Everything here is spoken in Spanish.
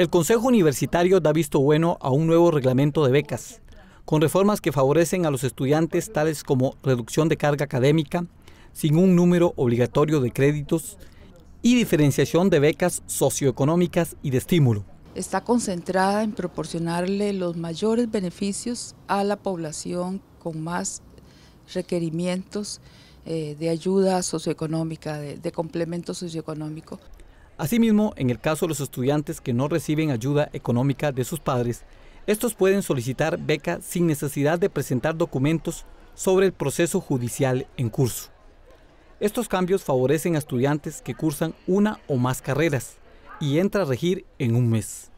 El Consejo Universitario da visto bueno a un nuevo reglamento de becas, con reformas que favorecen a los estudiantes tales como reducción de carga académica, sin un número obligatorio de créditos y diferenciación de becas socioeconómicas y de estímulo. Está concentrada en proporcionarle los mayores beneficios a la población con más requerimientos eh, de ayuda socioeconómica, de complemento socioeconómico. Asimismo, en el caso de los estudiantes que no reciben ayuda económica de sus padres, estos pueden solicitar beca sin necesidad de presentar documentos sobre el proceso judicial en curso. Estos cambios favorecen a estudiantes que cursan una o más carreras y entra a regir en un mes.